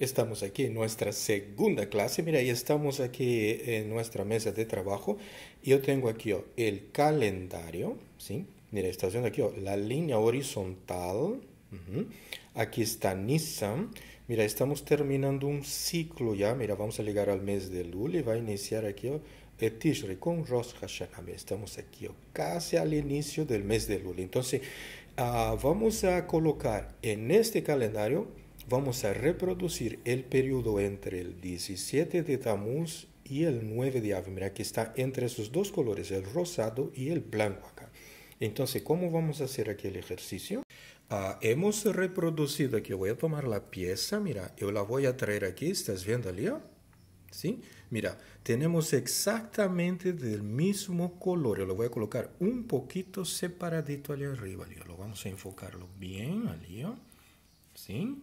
Estamos aquí en nuestra segunda clase. Mira, ya estamos aquí en nuestra mesa de trabajo. Yo tengo aquí oh, el calendario, ¿sí? Mira, está haciendo aquí oh, la línea horizontal. Aquí está Nissan. Mira, estamos terminando un ciclo ya. Mira, vamos a llegar al mes de Julio y va a iniciar aquí de oh, el Tishri con Rosh Hashanah. estamos aquí casi al inicio del mes de Julio Entonces, ah, vamos a colocar en este calendario vamos a reproducir el periodo entre el 17 de Tamuz y el 9 de Av. Mira que está entre esos dos colores, el rosado y el blanco acá. Entonces, ¿cómo vamos a hacer aquí el ejercicio? Ah, hemos reproducido aquí, voy a tomar la pieza, mira, yo la voy a traer aquí, ¿estás viendo allí? ¿Sí? Mira, tenemos exactamente del mismo color, yo lo voy a colocar un poquito separadito allá arriba, allí. lo vamos a enfocarlo bien allí, ¿sí?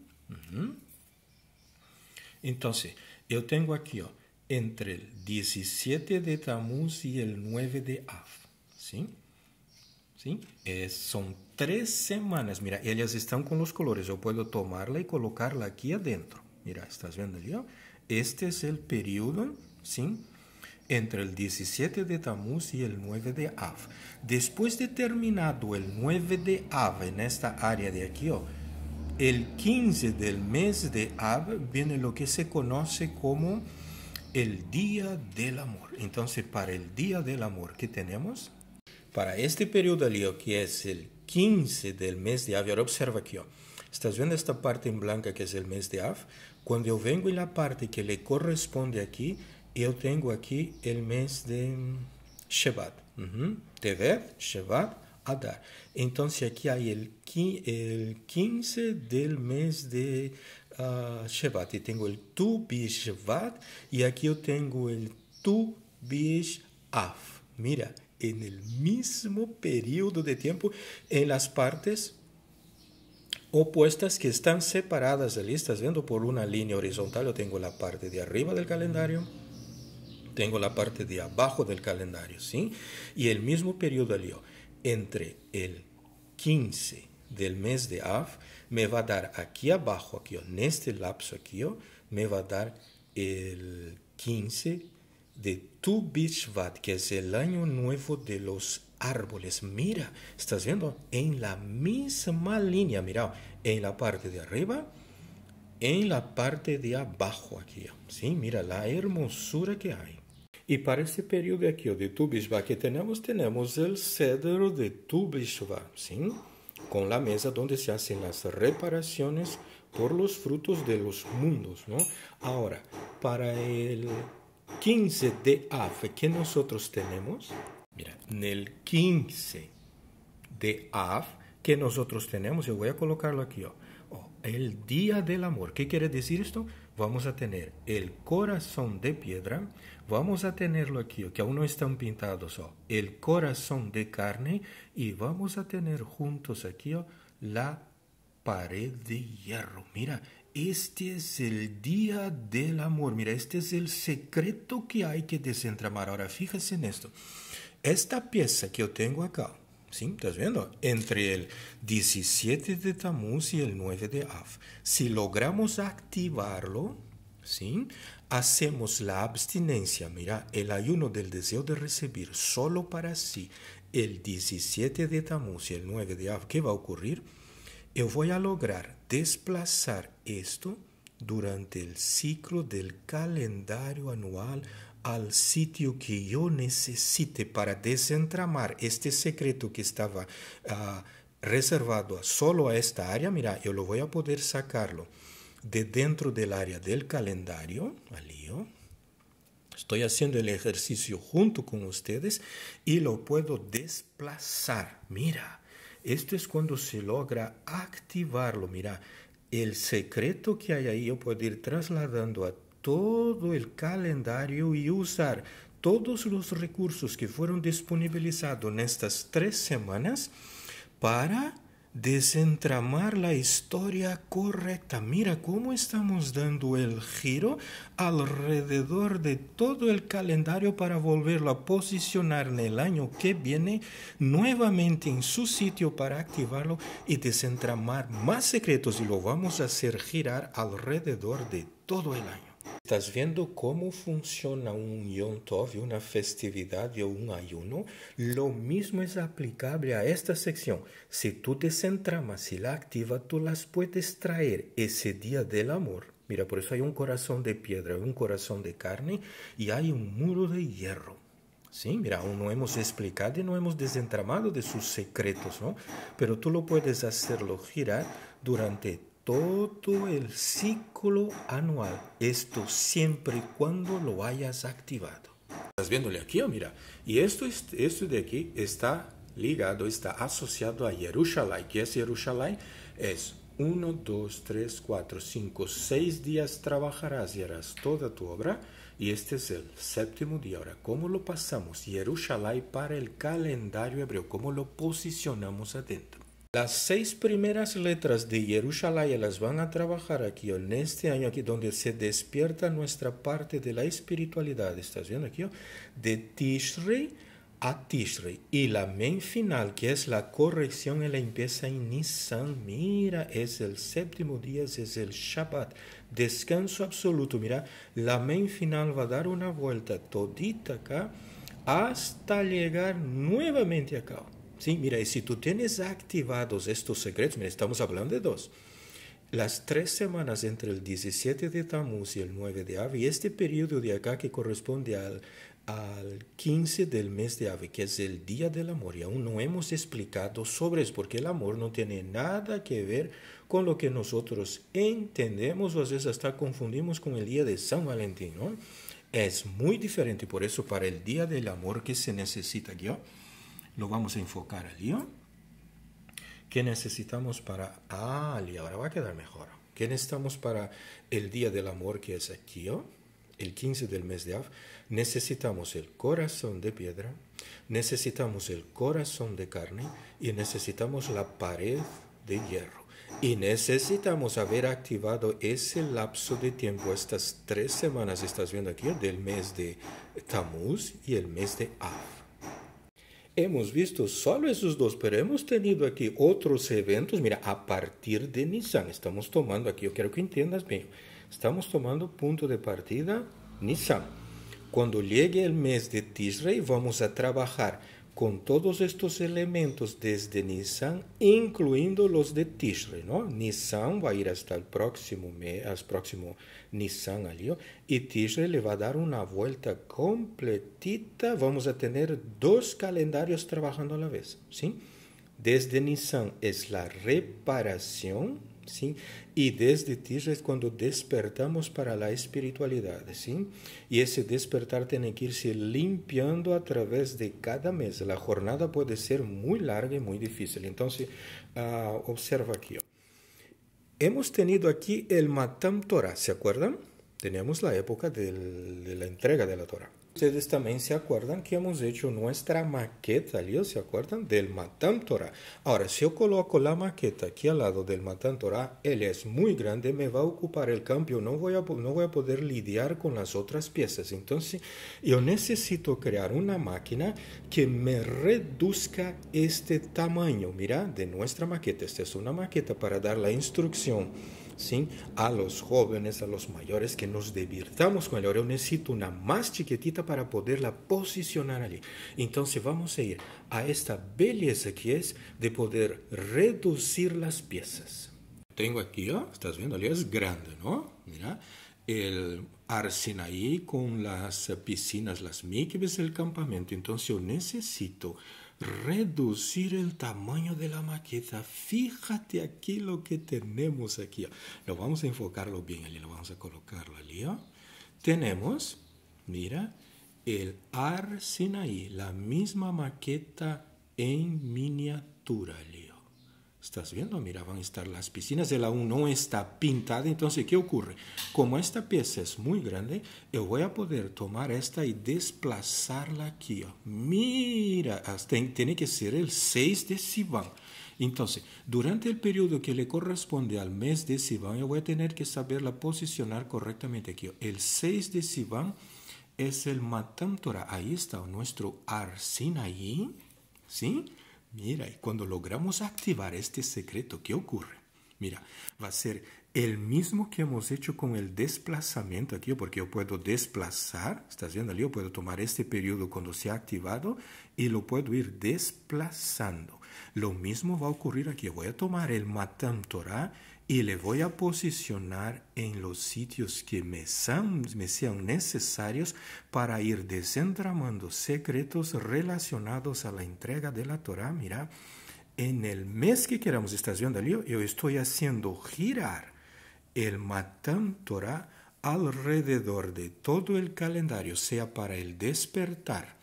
Entonces, yo tengo aquí, oh, entre el 17 de Tamuz y el 9 de Av, ¿sí? ¿Sí? Eh, son tres semanas. Mira, ellas están con los colores. Yo puedo tomarla y colocarla aquí adentro. Mira, ¿estás viendo yo? Este es el periodo, ¿sí? Entre el 17 de Tamuz y el 9 de Av. Después de terminado el 9 de Av en esta área de aquí, oh, el 15 del mes de Ab viene lo que se conoce como el Día del Amor. Entonces, para el Día del Amor, ¿qué tenemos? Para este periodo lío, que es el 15 del mes de Av, ahora observa aquí, oh, estás viendo esta parte en blanca que es el mes de Av. Cuando yo vengo en la parte que le corresponde aquí, yo tengo aquí el mes de Shevat. ¿Te -huh. Shevat, entonces aquí hay el, el 15 del mes de uh, ah, Shevat. Y tengo el Tu Shevat y aquí yo tengo el Tu Bish Mira, en el mismo periodo de tiempo, en las partes opuestas que están separadas de listas, viendo por una línea horizontal, yo tengo la parte de arriba del calendario, tengo la parte de abajo del calendario, ¿sí? Y el mismo periodo alió entre el 15 del mes de Av, me va a dar aquí abajo, aquí, en este lapso aquí, oh, me va a dar el 15 de Tu Bishvat, que es el año nuevo de los árboles. Mira, estás viendo en la misma línea, mira, en la parte de arriba, en la parte de abajo aquí. Oh. Sí, mira la hermosura que hay. Y para este periodo aquí de Tubishva que tenemos, tenemos el cedro de Tubishva, ¿sí? Con la mesa donde se hacen las reparaciones por los frutos de los mundos, ¿no? Ahora, para el 15 de Af ¿qué nosotros tenemos? Mira, en el 15 de Af ¿qué nosotros tenemos? Yo voy a colocarlo aquí, oh, oh, el día del amor. ¿Qué quiere decir esto? vamos a tener el corazón de piedra, vamos a tenerlo aquí, que aún no están pintados, oh, el corazón de carne y vamos a tener juntos aquí oh, la pared de hierro. Mira, este es el día del amor. Mira, este es el secreto que hay que desentramar. Ahora, fíjense en esto. Esta pieza que yo tengo acá, ¿Sí? ¿Estás viendo? Entre el 17 de Tamuz y el 9 de Av. Si logramos activarlo, ¿sí? Hacemos la abstinencia, mira, el ayuno del deseo de recibir solo para sí el 17 de Tamuz y el 9 de Av. ¿Qué va a ocurrir? Yo voy a lograr desplazar esto durante el ciclo del calendario anual al sitio que yo necesite para desentramar este secreto que estaba ah, reservado solo a esta área, mira, yo lo voy a poder sacarlo de dentro del área del calendario, lío Estoy haciendo el ejercicio junto con ustedes y lo puedo desplazar. Mira, esto es cuando se logra activarlo. Mira, el secreto que hay ahí yo puedo ir trasladando a todo el calendario y usar todos los recursos que fueron disponibilizados en estas tres semanas para desentramar la historia correcta. Mira cómo estamos dando el giro alrededor de todo el calendario para volverlo a posicionar en el año que viene nuevamente en su sitio para activarlo y desentramar más secretos y lo vamos a hacer girar alrededor de todo el año. ¿Estás viendo cómo funciona un Yom Tov, una festividad o un ayuno? Lo mismo es aplicable a esta sección. Si tú te centramas y la activas, tú las puedes traer ese día del amor. Mira, por eso hay un corazón de piedra, un corazón de carne y hay un muro de hierro. Sí, mira, aún no hemos explicado y no hemos desentramado de sus secretos, ¿no? Pero tú lo puedes hacerlo girar durante todo el ciclo anual. Esto siempre y cuando lo hayas activado. Estás viéndole aquí, o mira. Y esto, esto de aquí está ligado, está asociado a Jerusalén. ¿Qué es Jerusalén? Es 1, 2, 3, 4, 5, 6 días trabajarás y harás toda tu obra. Y este es el séptimo día. Ahora, ¿cómo lo pasamos? Jerusalén para el calendario hebreo. ¿Cómo lo posicionamos adentro? Las seis primeras letras de Jerusalén las van a trabajar aquí en este año, aquí donde se despierta nuestra parte de la espiritualidad. ¿Estás viendo aquí? De Tishrei a Tishrei. Y la main final, que es la corrección, la empieza en Nisan. Mira, es el séptimo día, es el Shabbat. Descanso absoluto. Mira, la main final va a dar una vuelta todita acá hasta llegar nuevamente acá. Sí, mira, y si tú tienes activados estos secretos, estamos hablando de dos. Las tres semanas entre el 17 de Tamuz y el 9 de Ave, y este periodo de acá que corresponde al, al 15 del mes de Ave, que es el Día del Amor, y aún no hemos explicado sobre eso, porque el amor no tiene nada que ver con lo que nosotros entendemos, o a veces hasta confundimos con el Día de San Valentín, ¿no? Es muy diferente, por eso para el Día del Amor que se necesita, ¿yo? lo vamos a enfocar al lío ¿Qué necesitamos para... Ah, y ahora va a quedar mejor. ¿Qué necesitamos para el Día del Amor que es aquí? el 15 del mes de Av, necesitamos el corazón de piedra, necesitamos el corazón de carne y necesitamos la pared de hierro. Y necesitamos haber activado ese lapso de tiempo, estas tres semanas, estás viendo aquí, del mes de Tamuz y el mes de Av. Hemos visto solo esses dois, pero hemos tenido aqui outros eventos. Mira, a partir de Nissan, estamos tomando aqui. Eu quero que entendas bem. estamos tomando ponto de partida Nissan. Quando chegue o mês de Tishrei, vamos a trabalhar. con todos estos elementos desde Nissan, incluyendo los de Tishrei, ¿no? Nissan va a ir hasta el próximo, mes, al próximo Nissan allí, y Tishrei le va a dar una vuelta completita. Vamos a tener dos calendarios trabajando a la vez, ¿sí? Desde Nissan es la reparación, ¿sí? Y desde ti es cuando despertamos para la espiritualidad, ¿sí? Y ese despertar tiene que irse limpiando a través de cada mes. La jornada puede ser muy larga y muy difícil. Entonces, ah, observa aquí. Hemos tenido aquí el Matam Torah, ¿se acuerdan? Teníamos la época de la entrega de la Torah. Ustedes también se acuerdan que hemos hecho nuestra maqueta lío ¿se acuerdan? Del Matán Ahora, si yo coloco la maqueta aquí al lado del Matán él es muy grande, me va a ocupar el cambio, no voy a, no voy a poder lidiar con las otras piezas. Entonces, yo necesito crear una máquina que me reduzca este tamaño. Mira, de nuestra maqueta, esta es una maqueta para dar la instrucción a los jóvenes, a los mayores, que nos divirtamos con Yo necesito una más chiquitita para poderla posicionar allí. Entonces vamos a ir a esta belleza que es de poder reducir las piezas. Tengo aquí, ah, estás viendo, allí es grande, ¿no? Mira, el ahí con las piscinas, las mikves, del campamento. Entonces yo necesito reducir el tamaño de la maqueta. Fíjate aquí lo que tenemos aquí. Lo vamos a enfocarlo bien, lo vamos a colocarlo allí. Tenemos, mira, el Ar la misma maqueta en miniatura. Estás viendo, mira, van a estar las piscinas, Él aún no está pintada, entonces, ¿qué ocurre? Como esta pieza es muy grande, yo voy a poder tomar esta y desplazarla aquí, Mira, tiene que ser el 6 de Sivan. Entonces, durante el periodo que le corresponde al mes de Sivan, yo voy a tener que saberla posicionar correctamente aquí. El 6 de Sivan es el Matam Ahí está nuestro Arsinaí, ¿sí? Mira, y cuando logramos activar este secreto, ¿qué ocurre? Mira, va a ser el mismo que hemos hecho con el desplazamiento aquí, porque yo puedo desplazar, ¿estás viendo? Yo puedo tomar este periodo cuando se ha activado y lo puedo ir desplazando. Lo mismo va a ocurrir aquí. Voy a tomar el matam Torah y le voy a posicionar en los sitios que me, me sean necesarios para ir desentramando secretos relacionados a la entrega de la Torah. Mira, en el mes que queramos, estás viendo yo estoy haciendo girar el Matán Torah alrededor de todo el calendario, sea para el despertar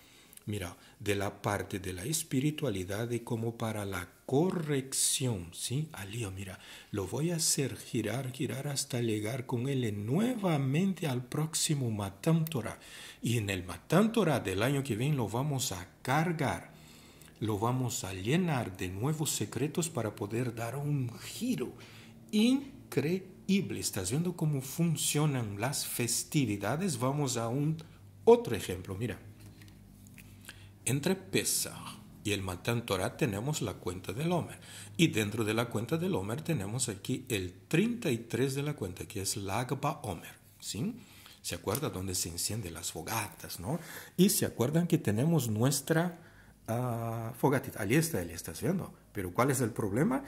mira, de la parte de la espiritualidad y como para la corrección, ¿sí? Alío, mira, lo voy a hacer girar, girar hasta llegar con él nuevamente al próximo Matam Y en el Matam del año que viene lo vamos a cargar, lo vamos a llenar de nuevos secretos para poder dar un giro increíble. ¿Estás viendo cómo funcionan las festividades? Vamos a un otro ejemplo, mira. Entre Pesach y el Matan Torah tenemos la cuenta del Homer. Y dentro de la cuenta del Homer tenemos aquí el 33 de la cuenta, que es Lagba Homer. ¿Sí? ¿Se acuerda dónde se encienden las fogatas, no? Y se acuerdan que tenemos nuestra ah, fogatita. Allí está, allí está viendo. Pero ¿cuál es el problema?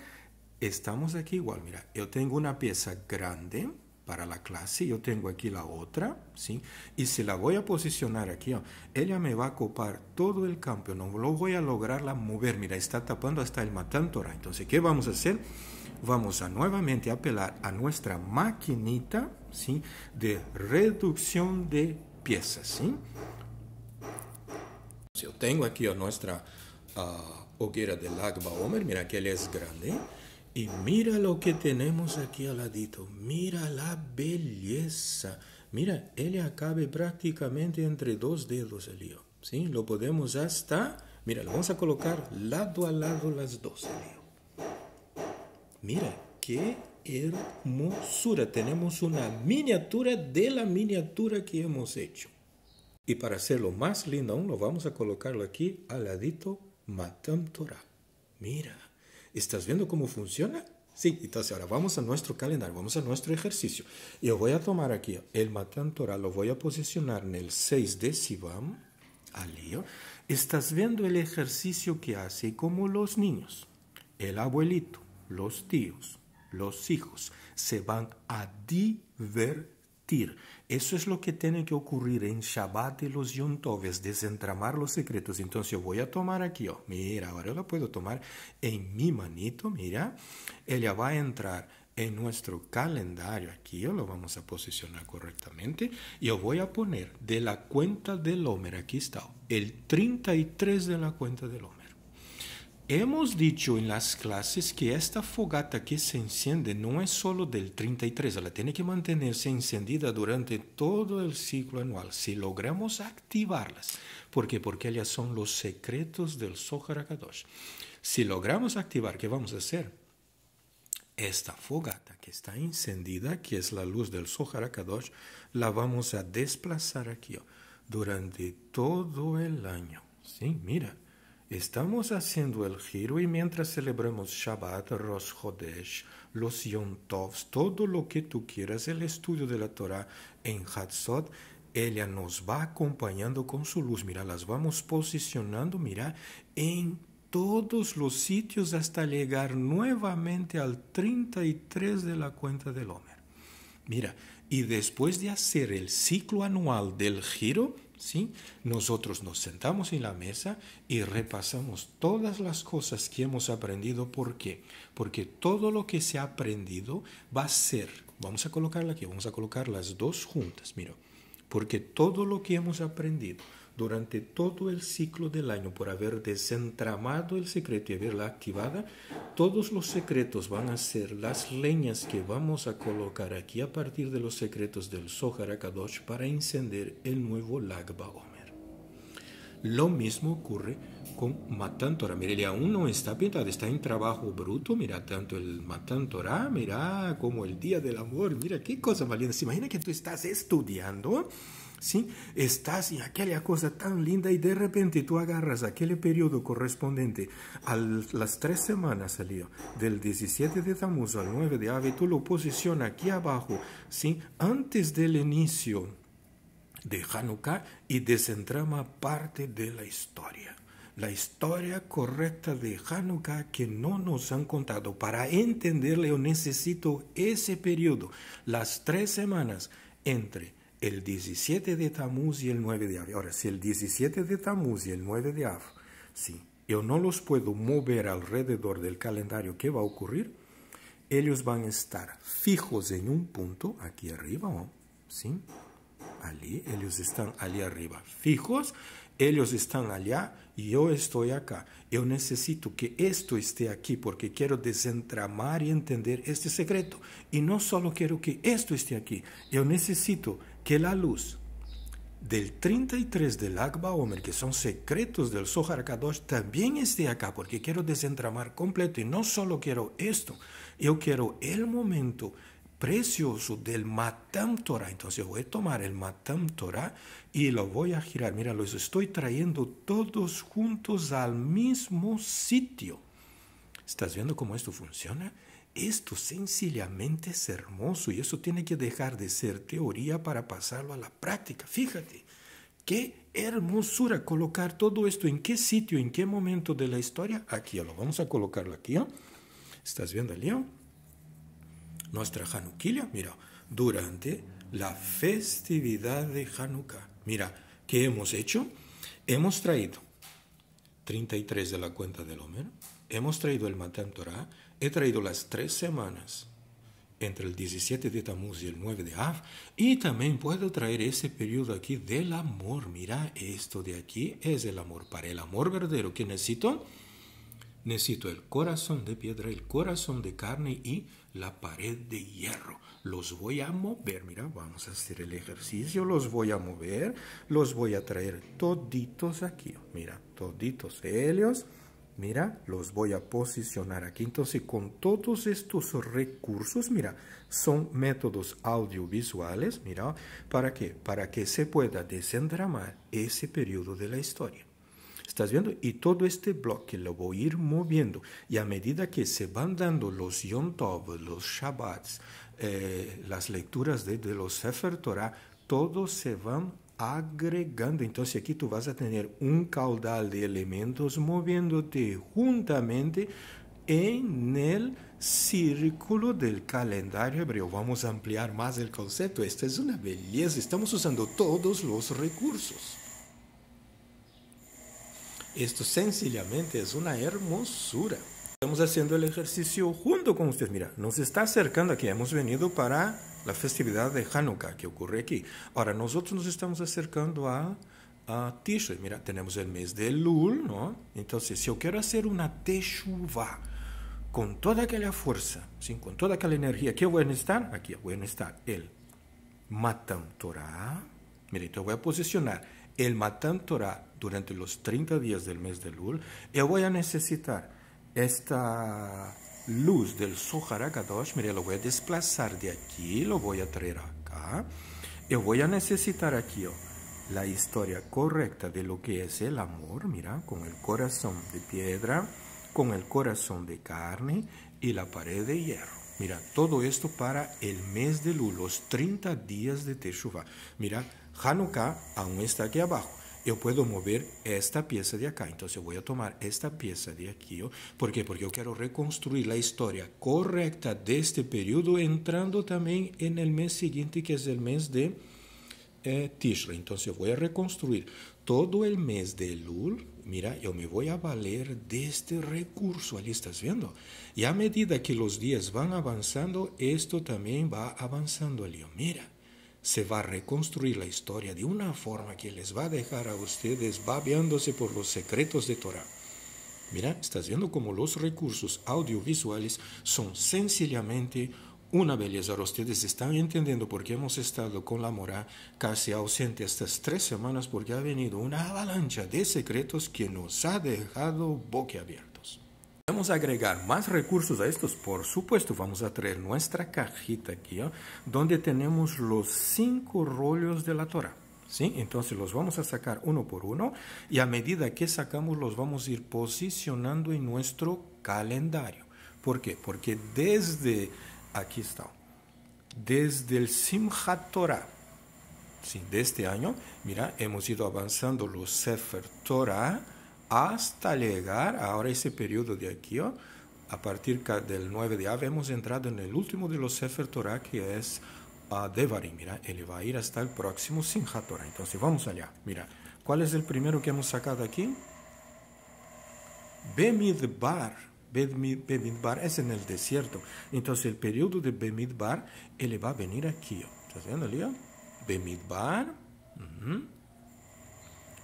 Estamos aquí igual, mira, yo tengo una pieza grande para la clase, yo tengo aquí la otra, ¿sí? Y si la voy a posicionar aquí, oh, ella me va a ocupar todo el campo, no lo voy a lograrla mover, mira, está tapando hasta el matantora. Entonces, ¿qué vamos a hacer? Vamos a nuevamente apelar a nuestra maquinita, ¿sí? De reducción de piezas, ¿sí? Yo tengo aquí a nuestra ah, hoguera de Lagba Omer, mira que él es grande, y mira lo que tenemos aquí al ladito, mira la belleza. Mira, él acabe prácticamente entre dos dedos el lío. ¿sí? Lo podemos hasta, mira, lo vamos a colocar lado a lado las dos el Mira, qué hermosura. Tenemos una miniatura de la miniatura que hemos hecho. Y para hacerlo más lindo aún, lo vamos a colocarlo aquí al ladito Matam Torah. Mira. ¿Estás viendo cómo funciona? Sí, entonces ahora vamos a nuestro calendario, vamos a nuestro ejercicio. Yo voy a tomar aquí el Matán lo voy a posicionar en el 6 de al lío. Estás viendo el ejercicio que hace como los niños, el abuelito, los tíos, los hijos, se van a divertir. Eso es lo que tiene que ocurrir en Shabbat y los Yom desentramar los secretos. Entonces yo voy a tomar aquí, oh, mira, ahora yo la puedo tomar en mi manito, mira. Ella va a entrar en nuestro calendario, aquí Yo oh, lo vamos a posicionar correctamente. Yo voy a poner de la cuenta del Homer, aquí está, oh, el 33 de la cuenta del Homer. Hemos dicho en las clases que esta fogata que se enciende no es solo del 33, la tiene que mantenerse encendida durante todo el ciclo anual, si logramos activarlas. ¿Por qué? Porque ellas son los secretos del Sohara Si logramos activar, ¿qué vamos a hacer? Esta fogata que está encendida, que es la luz del Sohara la vamos a desplazar aquí durante todo el año. Sí, mira. Estamos haciendo el giro y mientras celebramos Shabbat, Rosh Hodesh, los Yom Tovs, todo lo que tú quieras, el estudio de la Torah en Hatzot, ella nos va acompañando con su luz. Mira, las vamos posicionando, mira, en todos los sitios hasta llegar nuevamente al 33 de la cuenta del Homer. Mira, y después de hacer el ciclo anual del giro, ¿sí? Nosotros nos sentamos en la mesa y repasamos todas las cosas que hemos aprendido. ¿Por qué? Porque todo lo que se ha aprendido va a ser, vamos a colocarla aquí, vamos a colocar las dos juntas, mira, porque todo lo que hemos aprendido durante todo el ciclo del año por haber desentramado el secreto y haberla activada, todos los secretos van a ser las leñas que vamos a colocar aquí a partir de los secretos del Sohar Akadosh para encender el nuevo Lagba Omer. Lo mismo ocurre con Matantora. Torah. Mira, aún no está pintado, está en trabajo bruto. Mira, tanto el Matantora, mira, como el Día del Amor. Mira, qué cosa valiente. ¿Se imagina que tú estás estudiando? ¿sí? Estás en aquella cosa tan linda y de repente tú agarras aquel periodo correspondiente a las tres semanas salió, del 17 de Tamuz al 9 de Ave, tú lo posicionas aquí abajo, ¿sí? Antes del inicio de Hanukkah y desentrama parte de la historia la historia correcta de Hanukkah que no nos han contado. Para entenderle, yo necesito ese periodo, las tres semanas entre el 17 de Tamuz y el 9 de Av. Ahora, si el 17 de Tamuz y el 9 de Av, sí, yo no los puedo mover alrededor del calendario, ¿qué va a ocurrir? Ellos van a estar fijos en un punto, aquí arriba, ¿no? ¿sí? Allí, ellos están allí arriba, fijos, ellos están allá y yo estoy acá. Yo necesito que esto esté aquí porque quiero desentramar y entender este secreto. Y no solo quiero que esto esté aquí, yo necesito que la luz del 33 del Akba Omer, que son secretos del Sohar Kadosh, también esté acá, porque quiero desentramar completo y no solo quiero esto, yo quiero el momento precioso del Matam Torah. Entonces voy a tomar el Matam Torah y lo voy a girar. Mira, los estoy trayendo todos juntos al mismo sitio. ¿Estás viendo cómo esto funciona? Esto sencillamente es hermoso y eso tiene que dejar de ser teoría para pasarlo a la práctica. Fíjate, qué hermosura colocar todo esto en qué sitio, en qué momento de la historia. Aquí lo vamos a colocarlo aquí. ¿eh? ¿Estás viendo el lío? Nuestra Januquilla mira, durante la festividad de Hanukkah. Mira, ¿qué hemos hecho? Hemos traído 33 de la cuenta del hombre hemos traído el Matán Torah, he traído las tres semanas entre el 17 de Tamuz y el 9 de Av, y también puedo traer ese periodo aquí del amor. Mira, esto de aquí es el amor. Para el amor verdadero que necesito, necesito el corazón de piedra, el corazón de carne y la pared de hierro. Los voy a mover, mira, vamos a hacer el ejercicio, los voy a mover, los voy a traer toditos aquí, mira, toditos ellos mira, los voy a posicionar aquí. Entonces, con todos estos recursos, mira, son métodos audiovisuales, mira, ¿para qué? Para que se pueda desendramar ese periodo de la historia. ¿Estás viendo? Y todo este bloque lo voy a ir moviendo. Y a medida que se van dando los Yom Tov, los Shabbats, eh, las lecturas de, los Sefer Torah, todos se van agregando. Entonces aquí tú vas a tener un caudal de elementos moviéndote juntamente en el círculo del calendario hebreo. Vamos a ampliar más el concepto. Esta es una belleza. Estamos usando todos los recursos. Esto sencillamente es una hermosura. Estamos haciendo el ejercicio junto con ustedes, Mira, nos está acercando aquí. Hemos venido para la festividad de Hanukkah que ocurre aquí. Ahora, nosotros nos estamos acercando a, a Mira, tenemos el mes de Lul, ¿no? Entonces, si yo quiero hacer una Teshuvah con toda aquella fuerza, sin con toda aquella energía, ¿qué voy a necesitar? Aquí voy a necesitar el Matan Torah. Mira, entonces voy a posicionar el Matan Torah durante los 30 días del mes de Lul. Yo voy a necesitar esta luz del Sohara mira, lo voy a desplazar de aquí, lo voy a traer acá. Yo voy a necesitar aquí oh, la historia correcta de lo que es el amor, mira, con el corazón de piedra, con el corazón de carne y la pared de hierro. Mira, todo esto para el mes de Lul, los 30 días de Teshuvah. Mira, Hanukkah aún está aquí abajo. Yo puedo mover esta pieza de acá. Entonces voy a tomar esta pieza de aquí. ¿Por qué? Porque yo quiero reconstruir la historia correcta de este periodo entrando también en el mes siguiente, que es el mes de eh, Tishra. Entonces voy a reconstruir todo el mes de Lul. Mira, yo me voy a valer de este recurso. Ahí estás viendo. Y a medida que los días van avanzando, esto también va avanzando. Mira. mira se va a reconstruir la historia de una forma que les va a dejar a ustedes babeándose por los secretos de Torah. Mira, estás viendo como los recursos audiovisuales son sencillamente una belleza. Ustedes están entendiendo por qué hemos estado con la mora casi ausente estas tres semanas porque ha venido una avalancha de secretos que nos ha dejado boquiabiertos. Vamos a agregar más recursos a estos, por supuesto, vamos a traer nuestra cajita aquí, ¿eh? donde tenemos los cinco rollos de la Torah. ¿Sí? Entonces los vamos a sacar uno por uno y a medida que sacamos los vamos a ir posicionando en nuestro calendario. ¿Por qué? Porque desde, aquí está, desde el Simchat Torah, ¿sí? de este año, mira, hemos ido avanzando los Sefer Torah, hasta llegar ahora ese periodo de aquí, oh, a partir del 9 de Av, hemos entrado en el último de los Sefer Torah, que es uh, Devarim. Mira, él va a ir hasta el próximo Sinjat Torah. Entonces, vamos allá. Mira, ¿cuál es el primero que hemos sacado aquí? Bemidbar. Bemidbar es en el desierto. Entonces, el periodo de Bemidbar, él va a venir aquí. Oh. ¿Estás viendo, Leo? Bemidbar.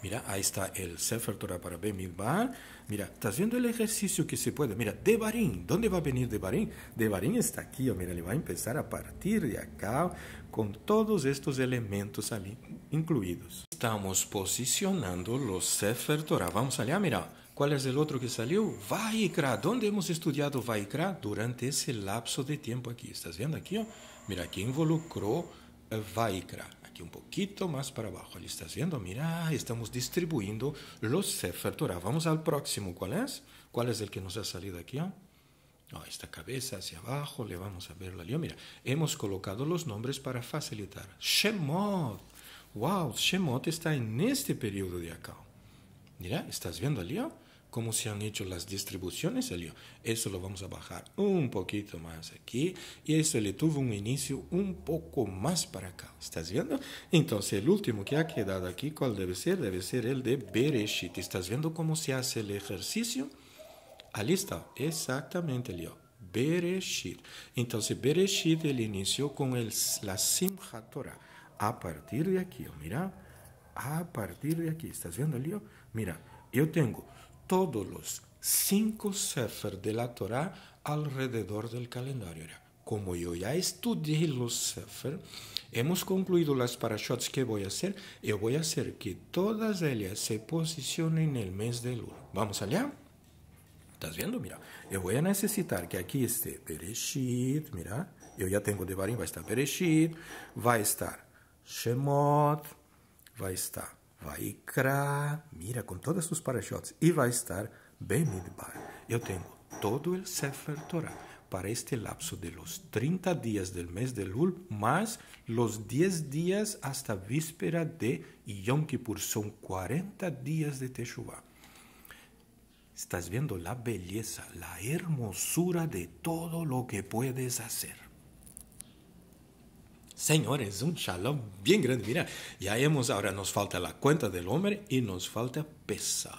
Mira, ahí está el Sefer Torah para Bemidbar. Mira, estás viendo el ejercicio que se puede. Mira, Devarim. ¿Dónde va a venir Devarim? Devarim está aquí. Oh, mira, le va a empezar a partir de acá con todos estos elementos ahí incluidos. Estamos posicionando los Sefer Torah. Vamos allá, mira. ¿Cuál es el otro que salió? Vaikra. ¿Dónde hemos estudiado Vaikra? Durante ese lapso de tiempo aquí. ¿Estás viendo aquí? Oh? Mira, aquí involucró eh, Vaikra un poquito más para abajo. ¿Lo estás viendo? Mira, estamos distribuyendo los Sefer Vamos al próximo. ¿Cuál es? ¿Cuál es el que nos ha salido aquí? Ah, esta cabeza hacia abajo, le vamos a ver la lío. Mira, hemos colocado los nombres para facilitar. Shemot. Wow, Shemot está en este periodo de acá. Mira, ¿estás viendo el lío? cómo se han hecho las distribuciones salió. Eso lo vamos a bajar un poquito más aquí y eso le tuvo un inicio un poco más para acá. ¿Estás viendo? Entonces el último que ha quedado aquí, ¿cuál debe ser? Debe ser el de Bereshit. ¿Estás viendo cómo se hace el ejercicio? Ahí está, exactamente, Elio. Bereshit. Entonces Bereshit él inició con el, la Simchat A partir de aquí, oh, mira, a partir de aquí, ¿estás viendo, Elio? Mira, yo tengo todos los cinco Sefer de la Torá alrededor del calendario. Como yo ya estudié los Sefer, hemos concluido las parashots que voy a hacer. Yo voy a hacer que todas ellas se posicionen en el mes de Lul. ¿Vamos allá? ¿Estás viendo? Mira, yo voy a necesitar que aquí esté Bereshit, mira, eu já tenho Devarim, vai estar Bereshit, vai estar Shemot, vai estar Vaikra, mira, con todos sus parachots Y va a estar Bemidbar. Yo tengo todo el Sefer Torah para este lapso de los 30 días del mes de Lul, más los 10 días hasta víspera de Yom Kippur. Son 40 días de Teshuvah. Estás viendo la belleza, la hermosura de todo lo que puedes hacer. Señores, un shalom bien grande. Mira, ya hemos, ahora nos falta la cuenta del hombre y nos falta pesar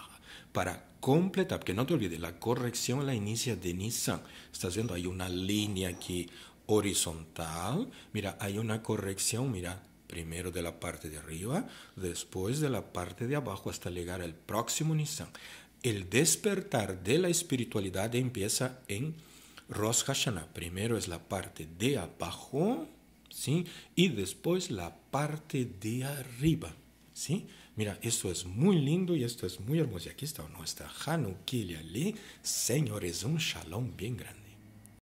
para completar, Que no te olvides, la corrección la inicia de Nissan. Estás viendo, hay una línea aquí horizontal. Mira, hay una corrección, mira, primero de la parte de arriba, después de la parte de abajo hasta llegar al próximo Nissan. El despertar de la espiritualidad empieza en Rosh Hashanah. Primero es la parte de abajo ¿sí? Y después la parte de arriba, ¿sí? Mira, esto es muy lindo y esto es muy hermoso. Y aquí está nuestra Hanukkah señores, un shalom bien grande.